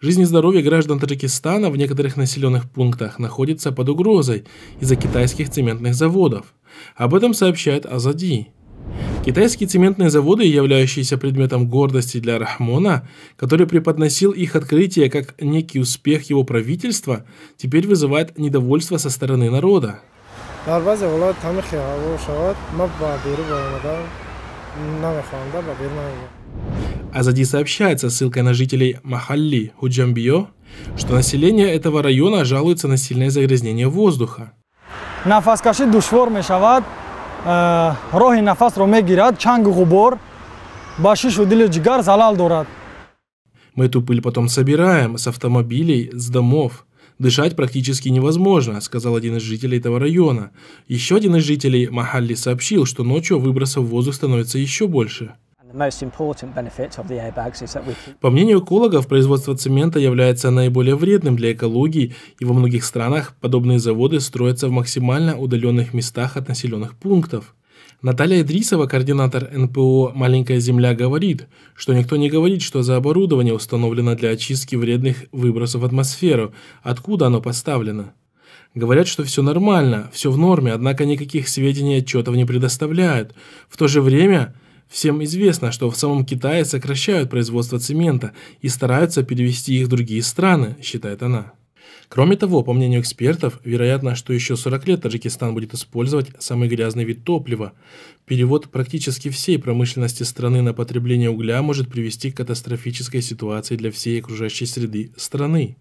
Жизнь и здоровье граждан Таджикистана в некоторых населенных пунктах находится под угрозой из-за китайских цементных заводов. Об этом сообщает Азади. Китайские цементные заводы, являющиеся предметом гордости для Рахмона, который преподносил их открытие как некий успех его правительства, теперь вызывает недовольство со стороны народа. Азади сообщается ссылкой на жителей Махалли Худжамбио, что население этого района жалуется на сильное загрязнение воздуха. Нафаскаши душвор мешават, э, рохи нафас роме гират, чангу губор, баши шудили джигар залал дорат. Мы эту пыль потом собираем с автомобилей, с домов. Дышать практически невозможно, сказал один из жителей этого района. Еще один из жителей Махалли сообщил, что ночью выбросов в воздух становится еще больше. По мнению экологов, производство цемента является наиболее вредным для экологии, и во многих странах подобные заводы строятся в максимально удаленных местах от населенных пунктов. Наталья Идрисова, координатор НПО «Маленькая земля», говорит, что никто не говорит, что за оборудование установлено для очистки вредных выбросов в атмосферу, откуда оно поставлено. Говорят, что все нормально, все в норме, однако никаких сведений и отчетов не предоставляют. В то же время Всем известно, что в самом Китае сокращают производство цемента и стараются перевести их в другие страны, считает она. Кроме того, по мнению экспертов, вероятно, что еще 40 лет Таджикистан будет использовать самый грязный вид топлива. Перевод практически всей промышленности страны на потребление угля может привести к катастрофической ситуации для всей окружающей среды страны.